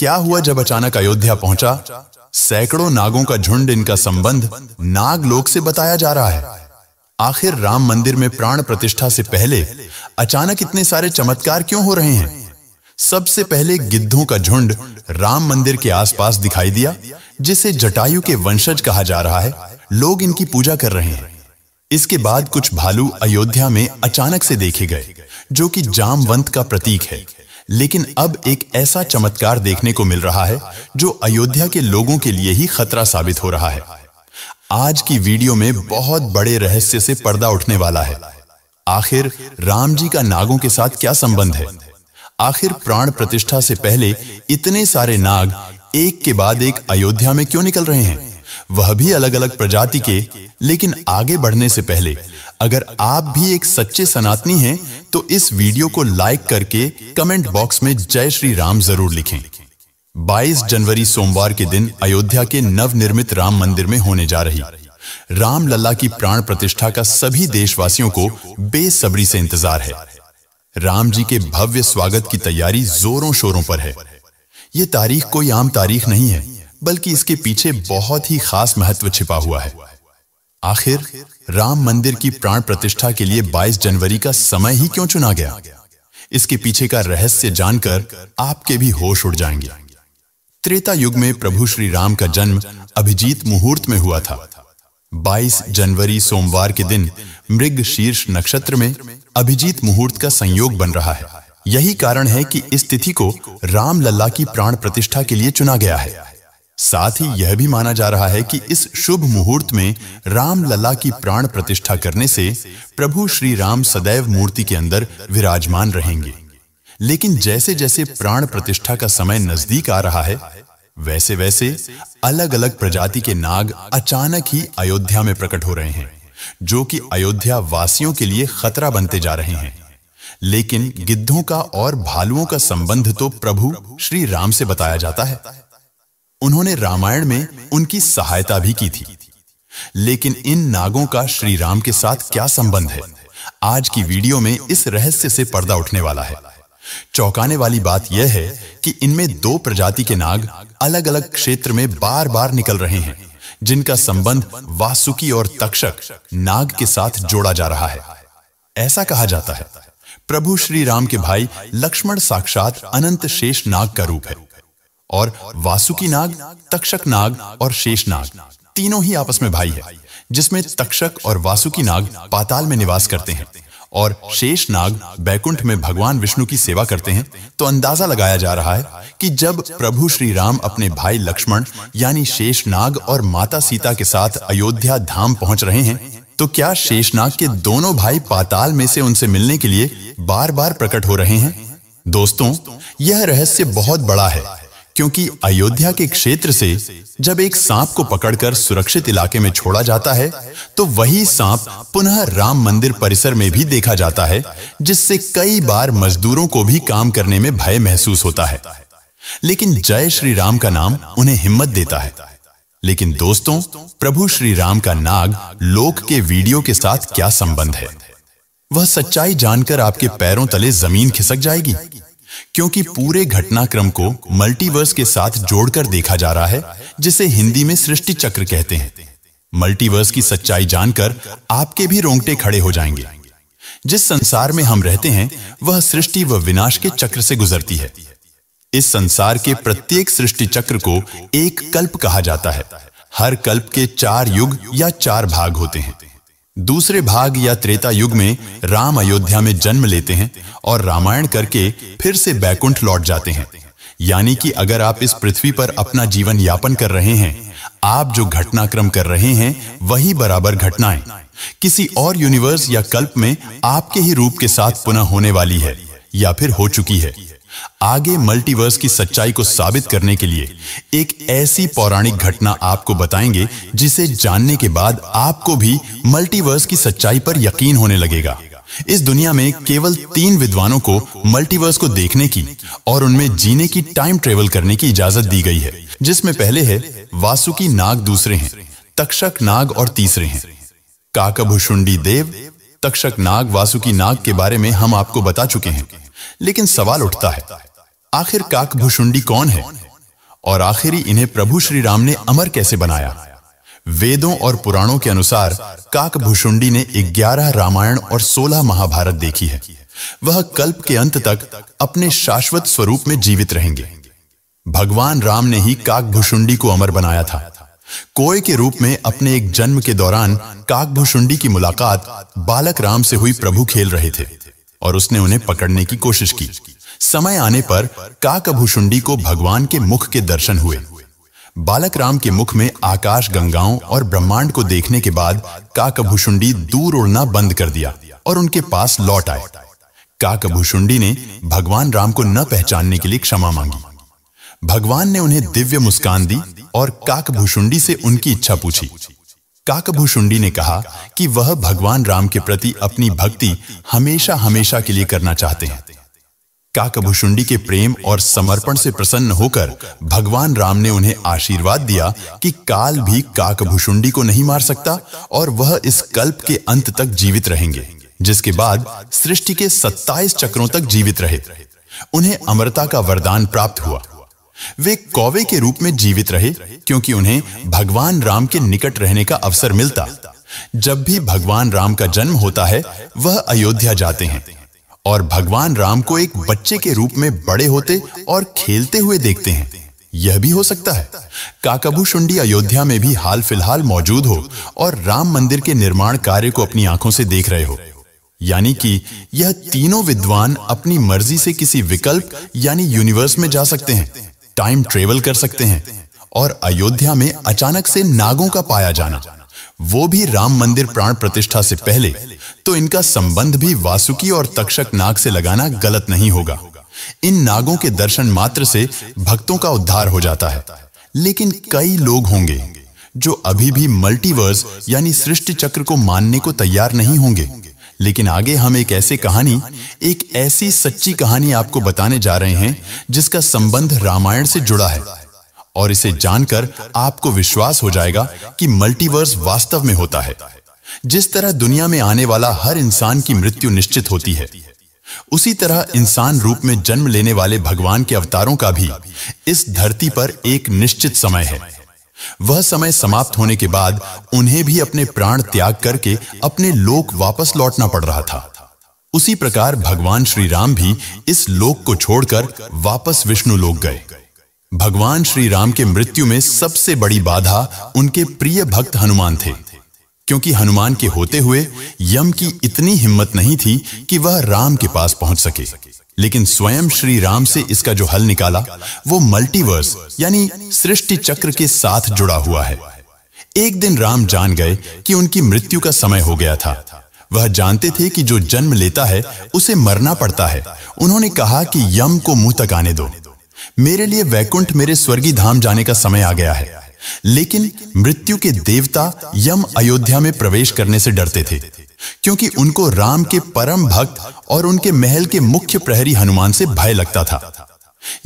क्या हुआ जब अचानक अयोध्या पहुंचा सैकड़ों नागों का झुंड इनका संबंध नाग लोक से बताया जा रहा है आखिर राम मंदिर में प्राण प्रतिष्ठा से पहले अचानक इतने सारे चमत्कार क्यों हो रहे हैं सबसे पहले गिद्धों का झुंड राम मंदिर के आसपास दिखाई दिया जिसे जटायु के वंशज कहा जा रहा है लोग इनकी पूजा कर रहे हैं इसके बाद कुछ भालू अयोध्या में अचानक से देखे गए जो कि जामवंत का प्रतीक है लेकिन अब एक ऐसा चमत्कार देखने को मिल रहा है जो अयोध्या के लोगों के लिए ही खतरा साबित हो रहा है आज की वीडियो में बहुत बड़े रहस्य से पर्दा उठने वाला है आखिर राम जी का नागों के साथ क्या संबंध है आखिर प्राण प्रतिष्ठा से पहले इतने सारे नाग एक के बाद एक अयोध्या में क्यों निकल रहे हैं वह भी अलग अलग प्रजाति के लेकिन आगे बढ़ने से पहले अगर आप भी एक सच्चे सनातनी हैं तो इस वीडियो को लाइक करके कमेंट बॉक्स में जय श्री राम जरूर लिखें 22 जनवरी सोमवार के दिन अयोध्या के नव निर्मित राम मंदिर में होने जा रही राम लला की प्राण प्रतिष्ठा का सभी देशवासियों को बेसब्री से इंतजार है राम जी के भव्य स्वागत की तैयारी जोरों शोरों पर है ये तारीख कोई आम तारीख नहीं है बल्कि इसके पीछे बहुत ही खास महत्व छिपा हुआ है आखिर राम मंदिर की प्राण प्रतिष्ठा के लिए 22 जनवरी का समय ही क्यों चुना गया इसके पीछे का रहस्य जानकर आपके भी होश उड़ जाएंगे त्रेता युग में प्रभु श्री राम का जन्म अभिजीत मुहूर्त में हुआ था 22 जनवरी सोमवार के दिन मृग शीर्ष नक्षत्र में अभिजीत मुहूर्त का संयोग बन रहा है यही कारण है कि इस तिथि को राम लल्ला की प्राण प्रतिष्ठा के लिए चुना गया है साथ ही यह भी माना जा रहा है कि इस शुभ मुहूर्त में राम लला की प्राण प्रतिष्ठा करने से प्रभु श्री राम सदैव मूर्ति के अंदर विराजमान रहेंगे लेकिन जैसे जैसे प्राण प्रतिष्ठा का समय नजदीक आ रहा है वैसे वैसे अलग अलग प्रजाति के नाग अचानक ही अयोध्या में प्रकट हो रहे हैं जो कि अयोध्या वासियों के लिए खतरा बनते जा रहे हैं लेकिन गिद्धों का और भालुओं का संबंध तो प्रभु श्री राम से बताया जाता है उन्होंने रामायण में उनकी सहायता भी की थी लेकिन इन नागों का श्री राम के साथ क्या संबंध है आज की वीडियो में इस रहस्य से पर्दा उठने वाला है चौंकाने वाली बात यह है कि इनमें दो प्रजाति के नाग अलग अलग क्षेत्र में बार बार निकल रहे हैं जिनका संबंध वासुकी और तक्षक नाग के साथ जोड़ा जा रहा है ऐसा कहा जाता है प्रभु श्री राम के भाई लक्ष्मण साक्षात अनंत शेष नाग का रूप है और वासुकी नाग तक्षक नाग और शेष नाग तीनों ही आपस में भाई है जिसमें तक्षक और वासुकी नाग पाताल में निवास करते हैं और शेष नाग बैकुंठ में भगवान विष्णु की सेवा करते हैं तो अंदाजा लगाया जा रहा है कि जब प्रभु श्री राम अपने भाई लक्ष्मण यानी शेष नाग और माता सीता के साथ अयोध्या धाम पहुंच रहे हैं तो क्या शेषनाग के दोनों भाई पाताल में से उनसे मिलने के लिए बार बार प्रकट हो रहे हैं दोस्तों यह रहस्य बहुत बड़ा है क्योंकि अयोध्या के क्षेत्र से जब एक सांप को पकड़कर सुरक्षित इलाके में छोड़ा जाता है तो वही सांप पुनः राम मंदिर परिसर में भी देखा जाता है जिससे कई बार मजदूरों को भी काम करने में भय महसूस होता है लेकिन जय श्री राम का नाम उन्हें हिम्मत देता है लेकिन दोस्तों प्रभु श्री राम का नाग लोक के वीडियो के साथ क्या संबंध है वह सच्चाई जानकर आपके पैरों तले जमीन खिसक जाएगी क्योंकि पूरे घटनाक्रम को मल्टीवर्स के साथ जोड़कर देखा जा रहा है जिसे हिंदी में सृष्टि चक्र कहते हैं मल्टीवर्स की सच्चाई जानकर आपके भी रोंगटे खड़े हो जाएंगे जिस संसार में हम रहते हैं वह सृष्टि व विनाश के चक्र से गुजरती है इस संसार के प्रत्येक सृष्टि चक्र को एक कल्प कहा जाता है हर कल्प के चार युग या चार भाग होते हैं दूसरे भाग या त्रेता युग में राम अयोध्या में जन्म लेते हैं और रामायण करके फिर से बैकुंठ लौट जाते हैं यानी कि अगर आप इस पृथ्वी पर अपना जीवन यापन कर रहे हैं आप जो घटनाक्रम कर रहे हैं वही बराबर घटनाएं किसी और यूनिवर्स या कल्प में आपके ही रूप के साथ पुनः होने वाली है या फिर हो चुकी है आगे मल्टीवर्स की सच्चाई को साबित करने के लिए एक ऐसी पौराणिक घटना आपको बताएंगे जिसे जानने के बाद आपको भी मल्टीवर्स की सच्चाई पर यकीन होने लगेगा इस दुनिया में केवल तीन विद्वानों को मल्टीवर्स को देखने की और उनमें जीने की टाइम ट्रेवल करने की इजाजत दी गई है जिसमें पहले है वासुकी नाग दूसरे हैं तक्षक नाग और तीसरे हैं काकभूषुंडी देव तक्षक नाग वासुकी नाग के बारे में हम आपको बता चुके हैं लेकिन सवाल उठता है आखिर काक भुषुंडी कौन है और आखिरी इन्हें प्रभु श्री राम ने अमर कैसे बनाया वेदों और पुराणों के अनुसार काक भुषुंडी ने 11 रामायण और 16 महाभारत देखी है वह कल्प के अंत तक अपने शाश्वत स्वरूप में जीवित रहेंगे भगवान राम ने ही काक भुषुंडी को अमर बनाया था कोय के रूप में अपने एक जन्म के दौरान काक भुषुंडी की मुलाकात बालक राम से हुई प्रभु खेल रहे थे और उसने उन्हें पकड़ने की कोशिश की समय आने पर काकभूषुंडी को भगवान के मुख के दर्शन हुए बालक राम के मुख में आकाश गंगाओं और ब्रह्मांड को देखने के बाद काकभूषुंडी दूर उड़ना बंद कर दिया और उनके पास लौट आए काकभूषुंडी ने भगवान राम को न पहचानने के लिए क्षमा मांगी भगवान ने उन्हें दिव्य मुस्कान दी और काकभूषुंडी से उनकी इच्छा पूछी काकभूषुंडी ने कहा कि वह भगवान राम के प्रति अपनी भक्ति हमेशा हमेशा के लिए करना चाहते हैं काकभूषुंडी के प्रेम और समर्पण से प्रसन्न होकर भगवान राम ने उन्हें आशीर्वाद दिया कि काल भी काकभूषुंडी को नहीं मार सकता और वह इस कल्प के अंत तक जीवित रहेंगे जिसके बाद सृष्टि के 27 चक्रों तक जीवित रहे उन्हें अमरता का वरदान प्राप्त हुआ वे कौवे के रूप में जीवित रहे क्योंकि उन्हें भगवान राम के निकट रहने का अवसर मिलता जब भी भगवान राम का जन्म होता है वह अयोध्या जाते हैं और भगवान राम को एक बच्चे के रूप में बड़े होते और खेलते हुए देखते हैं यह भी हो सकता है काकभू शुंडी अयोध्या में भी हाल फिलहाल मौजूद हो और राम मंदिर के निर्माण कार्य को अपनी आंखों से देख रहे हो यानी कि यह तीनों विद्वान अपनी मर्जी से किसी विकल्प यानी यूनिवर्स में जा सकते हैं टाइम ट्रेवल कर सकते हैं और अयोध्या में अचानक से नागों का पाया जाना वो भी राम मंदिर प्राण प्रतिष्ठा से पहले तो इनका संबंध भी वासुकी और तक्षक नाग से लगाना गलत नहीं होगा इन नागों के दर्शन मात्र से भक्तों का उद्धार हो जाता है लेकिन कई लोग होंगे जो अभी भी मल्टीवर्स यानी सृष्टि चक्र को मानने को तैयार नहीं होंगे लेकिन आगे हम एक ऐसी कहानी एक ऐसी सच्ची कहानी आपको बताने जा रहे हैं जिसका संबंध रामायण से जुड़ा है और इसे जानकर आपको विश्वास हो जाएगा कि मल्टीवर्स वास्तव में होता है जिस तरह दुनिया में आने वाला हर इंसान की मृत्यु निश्चित होती है उसी तरह इंसान रूप में जन्म लेने वाले भगवान के अवतारों का भी इस धरती पर एक निश्चित समय है वह समय समाप्त होने के बाद उन्हें भी अपने प्राण त्याग करके अपने लोक वापस लौटना पड़ रहा था उसी प्रकार भगवान श्री राम भी इस लोक को छोड़कर वापस विष्णु लोक गए भगवान श्री राम के मृत्यु में सबसे बड़ी बाधा उनके प्रिय भक्त हनुमान थे क्योंकि हनुमान के होते हुए यम की इतनी हिम्मत नहीं थी कि वह राम के पास पहुंच सके लेकिन स्वयं श्री राम से इसका जो हल निकाला वो मल्टीवर्स यानी सृष्टि चक्र के साथ जुड़ा हुआ है एक दिन राम जान गए कि उनकी मृत्यु का समय हो गया था वह जानते थे कि जो जन्म लेता है उसे मरना पड़ता है उन्होंने कहा कि यम को मुंह तक आने दो मेरे लिए वैकुंठ मेरे स्वर्गीय धाम जाने का समय आ गया है लेकिन मृत्यु के देवता यम अयोध्या में प्रवेश करने से डरते थे क्योंकि उनको राम के परम भक्त और उनके महल के मुख्य प्रहरी हनुमान से भय लगता था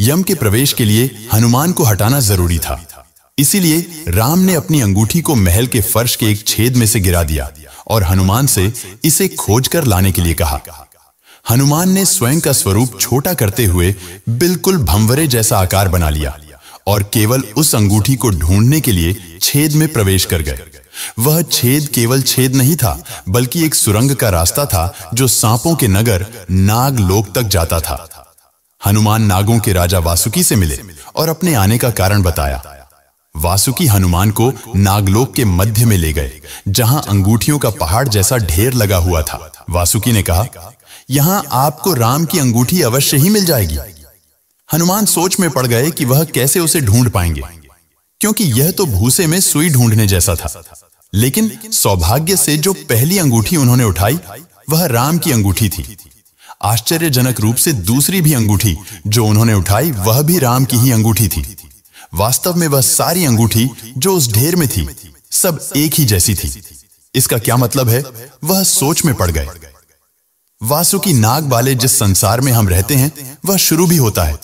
यम के प्रवेश के लिए हनुमान को हटाना जरूरी था इसीलिए राम ने अपनी अंगूठी को महल के फर्श के एक छेद में से गिरा दिया और हनुमान से इसे खोज कर लाने के लिए कहा हनुमान ने स्वयं का स्वरूप छोटा करते हुए बिल्कुल भंवरे जैसा आकार बना लिया और केवल उस अंगूठी को ढूंढने के लिए छेद में प्रवेश कर गए वह छेद केवल छेद नहीं था बल्कि एक सुरंग का रास्ता था जो सांपों के नगर नागलोक तक जाता था हनुमान नागों के राजा वासुकी से मिले और अपने आने का कारण बताया वासुकी हनुमान को नागलोक के मध्य में ले गए जहां अंगूठियों का पहाड़ जैसा ढेर लगा हुआ था वासुकी ने कहा यहां आपको राम की अंगूठी अवश्य ही मिल जाएगी हनुमान सोच में पड़ गए कि वह कैसे उसे ढूंढ पाएंगे क्योंकि यह तो भूसे में सुई ढूंढने जैसा था लेकिन सौभाग्य से जो पहली अंगूठी उन्होंने उठाई वह राम की अंगूठी थी आश्चर्यजनक रूप से दूसरी भी अंगूठी जो उन्होंने उठाई वह भी राम की ही अंगूठी थी वास्तव में वह सारी अंगूठी जो उस ढेर में थी सब एक ही जैसी थी इसका क्या मतलब है वह सोच में पड़ गए वासु की नाग वाले जिस संसार में हम रहते हैं वह शुरू भी होता है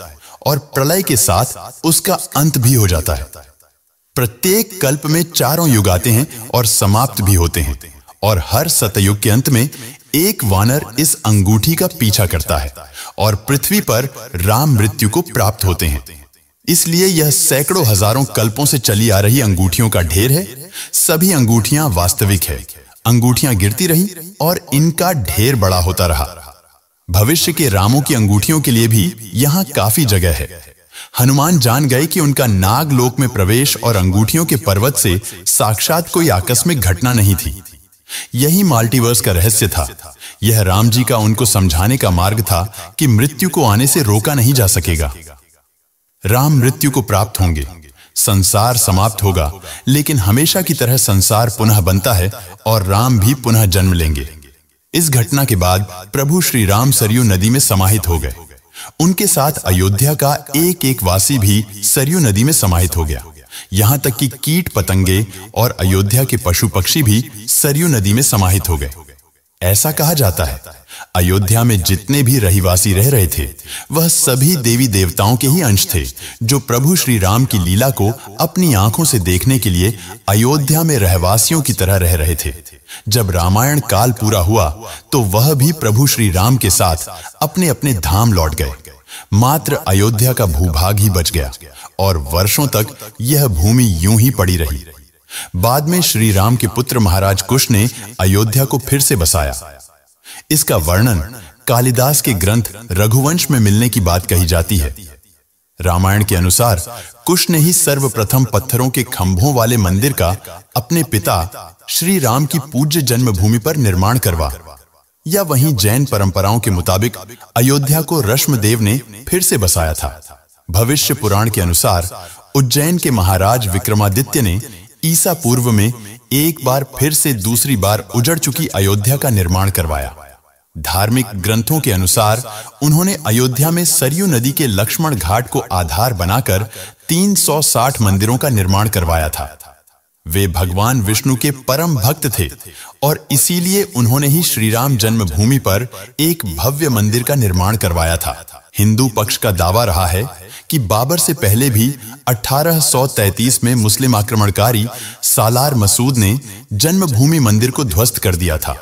और प्रलय के साथ उसका अंत भी हो जाता है प्रत्येक कल्प में चारों युग आते हैं और समाप्त भी होते हैं और हर सतयुग के अंत में एक वानर इस अंगूठी का पीछा करता है और पृथ्वी पर राम मृत्यु को प्राप्त होते हैं इसलिए यह सैकड़ों हजारों कल्पों से चली आ रही अंगूठियों का ढेर है सभी अंगूठियां वास्तविक है अंगूठियां गिरती रही और इनका ढेर बड़ा होता रहा भविष्य के रामों की अंगूठियों के लिए भी यहाँ काफी जगह है हनुमान जान गए कि उनका नाग लोक में प्रवेश और अंगूठियों के पर्वत से साक्षात कोई आकस्मिक घटना नहीं थी यही माल्टीवर्स का रहस्य था यह राम जी का उनको समझाने का मार्ग था कि मृत्यु को आने से रोका नहीं जा सकेगा राम मृत्यु को प्राप्त होंगे संसार समाप्त होगा लेकिन हमेशा की तरह संसार पुनः बनता है और राम भी पुनः जन्म लेंगे इस घटना के बाद प्रभु श्री राम सरयू नदी में समाहित हो गए उनके साथ अयोध्या का एक एक वासी भी सरयू नदी में समाहित हो गया यहाँ तक कि कीट पतंगे और अयोध्या के पशु पक्षी भी सरयू नदी में समाहित हो गए ऐसा कहा जाता है अयोध्या में जितने भी रहिवासी रह रहे थे वह सभी देवी देवताओं के ही अंश थे जो प्रभु श्री राम की लीला को अपनी आंखों से देखने के लिए अयोध्या में रहवासियों की तरह रह रहे थे जब रामायण काल पूरा हुआ तो वह भी प्रभु श्री राम के साथ अपने अपने धाम लौट गए मात्र अयोध्या का भूभाग ही बच गया और वर्षों तक यह भूमि यूं ही पड़ी रही बाद में श्री राम के पुत्र महाराज कुश ने अयोध्या को फिर से बसाया इसका वर्णन कालिदास के ग्रंथ रघुवंश में मिलने की बात कही जाती है रामायण के अनुसार कुश ने ही सर्वप्रथम पत्थरों के खंभों वाले मंदिर का अपने पिता श्री राम की पूज्य जन्मभूमि पर निर्माण करवा या वहीं जैन परंपराओं के मुताबिक अयोध्या को रश्मदेव ने फिर से बसाया था भविष्य पुराण के अनुसार उज्जैन के महाराज विक्रमादित्य ने ईसा पूर्व में एक बार फिर से दूसरी बार उजड़ चुकी अयोध्या का निर्माण करवाया धार्मिक ग्रंथों के अनुसार उन्होंने अयोध्या में सरयू नदी के लक्ष्मण घाट को आधार बनाकर 360 मंदिरों का निर्माण करवाया था वे भगवान विष्णु के परम भक्त थे और इसीलिए उन्होंने ही श्रीराम जन्मभूमि पर एक भव्य मंदिर का निर्माण करवाया था हिंदू पक्ष का दावा रहा है कि बाबर से पहले भी 1833 में मुस्लिम आक्रमणकारी सालार मसूद ने जन्मभूमि मंदिर को ध्वस्त कर दिया था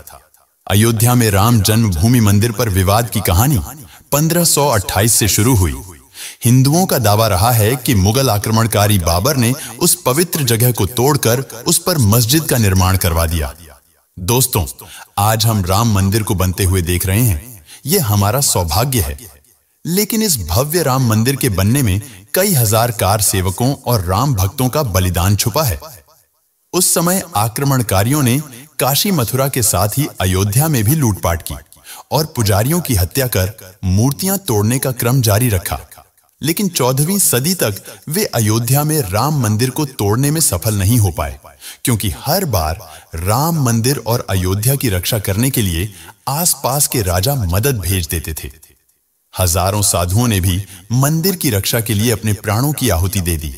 अयोध्या में राम जन्मभूमि मंदिर पर विवाद की कहानी 1528 से शुरू हुई हिंदुओं का दावा रहा है कि मुगल आक्रमणकारी बाबर ने उस पवित्र जगह को तोड़कर उस पर मस्जिद का निर्माण करवा दिया दोस्तों आज हम राम मंदिर को बनते हुए देख रहे हैं यह हमारा सौभाग्य है लेकिन इस भव्य राम मंदिर के बनने में कई हजार कार सेवकों और राम भक्तों का बलिदान छुपा है उस समय आक्रमणकारियों ने काशी मथुरा के साथ ही अयोध्या में भी लूटपाट की और पुजारियों की हत्या कर मूर्तियां तोड़ने का क्रम जारी रखा लेकिन चौदहवीं सदी तक वे अयोध्या में राम मंदिर को तोड़ने में सफल नहीं हो पाए क्योंकि हर बार राम मंदिर और अयोध्या की रक्षा करने के लिए आसपास के राजा मदद भेज देते थे हजारों साधुओं ने भी मंदिर की रक्षा के लिए अपने प्राणों की आहुति दे दी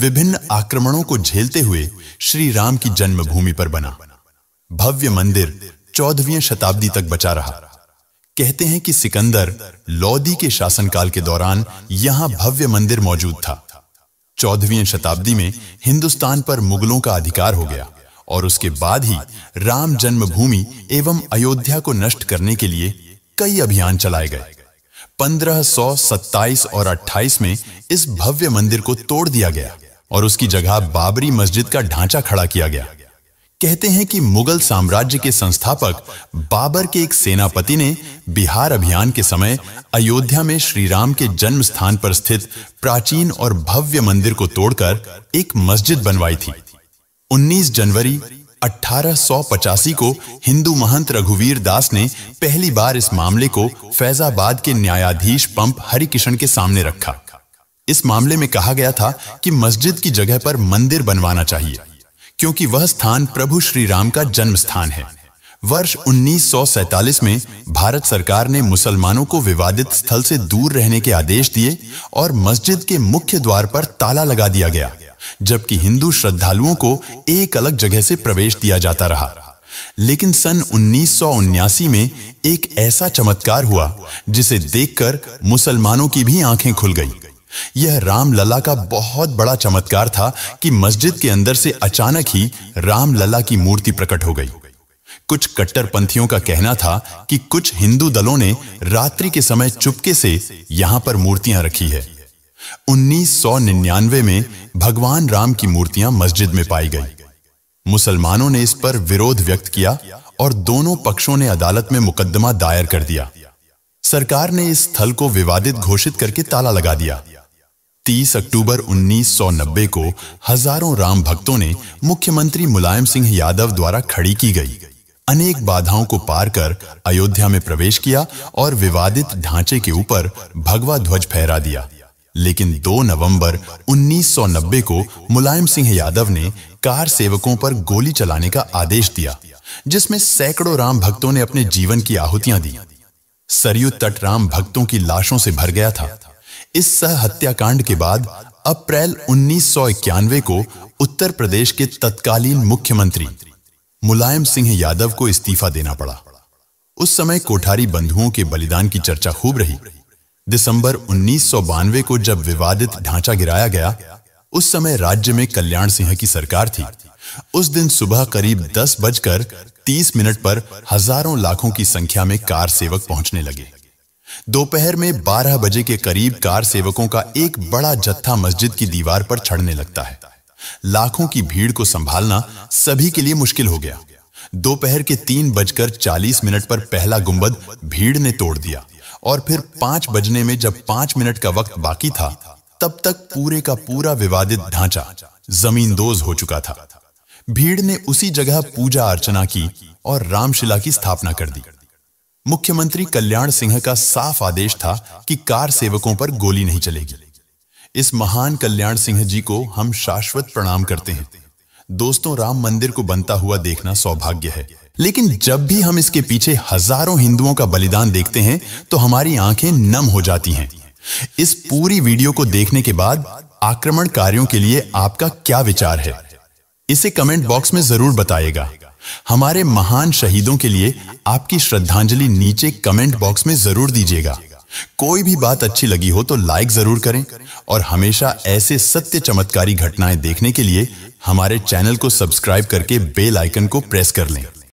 विभिन्न आक्रमणों को झेलते हुए श्री राम की जन्मभूमि पर बना भव्य मंदिर चौदहवीं शताब्दी तक बचा रहा कहते हैं कि सिकंदर लोदी के शासनकाल के दौरान यहाँ भव्य मंदिर मौजूद था चौदहवीं शताब्दी में हिंदुस्तान पर मुगलों का अधिकार हो गया और उसके बाद ही राम जन्मभूमि एवं अयोध्या को नष्ट करने के लिए कई अभियान चलाए गए 1527 और 28 में इस भव्य मंदिर को तोड़ दिया गया और उसकी जगह बाबरी मस्जिद का ढांचा खड़ा किया गया कहते हैं कि मुगल साम्राज्य के संस्थापक बाबर के एक सेनापति ने बिहार अभियान के समय अयोध्या में श्री राम के जन्म स्थान पर स्थित प्राचीन और भव्य मंदिर को तोड़कर एक मस्जिद बनवाई थी 19 जनवरी 1885 को हिंदू महंत रघुवीर दास ने पहली बार इस मामले को फैजाबाद के न्यायाधीश पंप हरिकिशन के सामने रखा इस मामले में कहा गया था कि मस्जिद की जगह पर मंदिर बनवाना चाहिए क्योंकि वह स्थान प्रभु श्री राम का जन्म स्थान है वर्ष 1947 में भारत सरकार ने मुसलमानों को विवादित स्थल से दूर रहने के आदेश दिए और मस्जिद के मुख्य द्वार पर ताला लगा दिया गया जबकि हिंदू श्रद्धालुओं को एक अलग जगह से प्रवेश दिया जाता रहा लेकिन सन उन्नीस में एक ऐसा चमत्कार हुआ जिसे देखकर मुसलमानों की भी आंखें खुल गईं। यह रामलला का बहुत बड़ा चमत्कार था कि मस्जिद के अंदर से अचानक ही रामलला की मूर्ति प्रकट हो गई कुछ कट्टरपंथियों का कहना था कि कुछ हिंदू दलों ने रात्रि के समय चुपके से यहां पर मूर्तियां रखी है 1999 में भगवान राम की मूर्तियां मस्जिद में पाई गई मुसलमानों ने इस पर विरोध व्यक्त किया और दोनों पक्षों ने अदालत में मुकदमा दायर कर दिया सरकार ने इस स्थल को विवादित घोषित करके ताला लगा दिया 30 अक्टूबर 1990 को हजारों राम भक्तों ने मुख्यमंत्री मुलायम सिंह यादव द्वारा खड़ी की गई अनेक बाधाओं को पार कर अयोध्या में प्रवेश किया और विवादित ढांचे के ऊपर भगवा ध्वज फहरा दिया लेकिन 2 नवंबर 1990 को मुलायम सिंह यादव ने कार सेवकों पर गोली चलाने का आदेश दिया जिसमें सैकड़ों राम भक्तों ने अपने जीवन की आहुतियां दी सरयू तट राम भक्तों की लाशों से भर गया था इस हत्याकांड के बाद अप्रैल उन्नीस को उत्तर प्रदेश के तत्कालीन मुख्यमंत्री मुलायम सिंह यादव को इस्तीफा देना पड़ा उस समय कोठारी बंधुओं के बलिदान की चर्चा खूब रही दिसंबर उन्नीस को जब विवादित ढांचा गिराया गया उस समय राज्य में कल्याण सिंह की सरकार थी उस दिन सुबह करीब दस बजकर तीस मिनट पर हजारों लाखों की संख्या में कार सेवक पहुंचने लगे दोपहर में 12 बजे के करीब कार सेवकों का एक बड़ा जत्था मस्जिद की दीवार पर चढ़ने लगता है लाखों की भीड़ को संभालना सभी के लिए मुश्किल हो गया दोपहर के तीन बजकर चालीस मिनट पर पहला गुंबद भीड़ ने तोड़ दिया और फिर पांच बजने में जब पांच मिनट का वक्त बाकी था तब तक पूरे का पूरा विवादित ढांचा जमींदोज हो चुका था भीड़ ने उसी जगह पूजा अर्चना की और रामशिला की स्थापना कर दी मुख्यमंत्री कल्याण सिंह का साफ आदेश था कि कार सेवकों पर गोली नहीं चलेगी इस महान कल्याण सिंह जी को हम शाश्वत प्रणाम करते हैं दोस्तों राम मंदिर को बनता हुआ देखना सौभाग्य है लेकिन जब भी हम इसके पीछे हजारों हिंदुओं का बलिदान देखते हैं तो हमारी आंखें नम हो जाती हैं इस पूरी वीडियो को देखने के बाद आक्रमणकारियों के लिए आपका क्या विचार है इसे कमेंट बॉक्स में जरूर बताएगा हमारे महान शहीदों के लिए आपकी श्रद्धांजलि नीचे कमेंट बॉक्स में जरूर दीजिएगा कोई भी बात अच्छी लगी हो तो लाइक जरूर करें और हमेशा ऐसे सत्य चमत्कारी घटनाएं देखने के लिए हमारे चैनल को सब्सक्राइब करके बेल आइकन को प्रेस कर लें